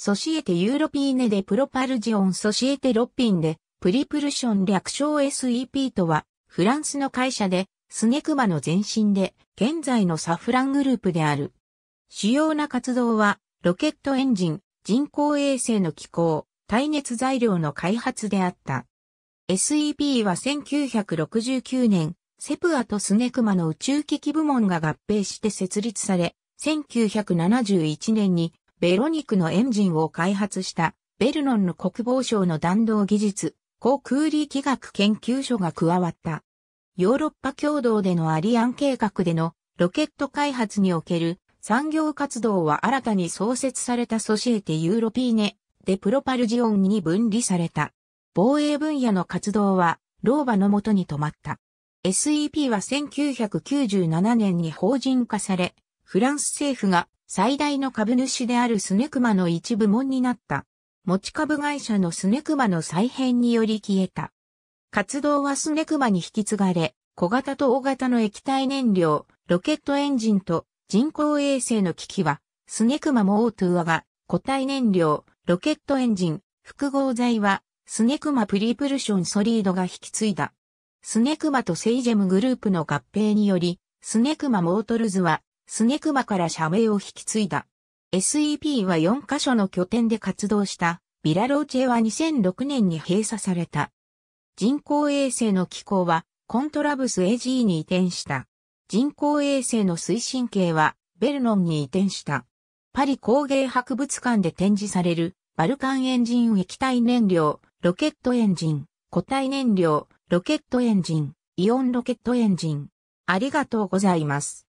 ソシエテ・ユーロピーネでプロパルジオン・ソシエテ・ロッピンで、プリプルション略称 SEP とは、フランスの会社で、スネクマの前身で、現在のサフラングループである。主要な活動は、ロケットエンジン、人工衛星の機構、耐熱材料の開発であった。SEP は1969年、セプアとスネクマの宇宙機器部門が合併して設立され、1971年にベロニクのエンジンを開発したベルノンの国防省の弾道技術、航空力学研究所が加わった。ヨーロッパ共同でのアリアン計画でのロケット開発における産業活動は新たに創設されたソシエテ・ユーロピーネでプロパルジオンに分離された。防衛分野の活動は老婆のもとに止まった。SEP は1997年に法人化され、フランス政府が最大の株主であるスネクマの一部門になった。持ち株会社のスネクマの再編により消えた。活動はスネクマに引き継がれ、小型と大型の液体燃料、ロケットエンジンと人工衛星の機器は、スネクマモオートゥアが固体燃料、ロケットエンジン、複合材は、スネクマプリプルションソリードが引き継いだ。スネクマとセイジェムグループの合併により、スネクマモートルズはスネクマから社名を引き継いだ。SEP は4カ所の拠点で活動したビラローチェは2006年に閉鎖された。人工衛星の機構はコントラブス AG に移転した。人工衛星の推進系はベルノンに移転した。パリ工芸博物館で展示されるバルカンエンジン液体燃料、ロケットエンジン、固体燃料、ロケットエンジン、イオンロケットエンジン。ありがとうございます。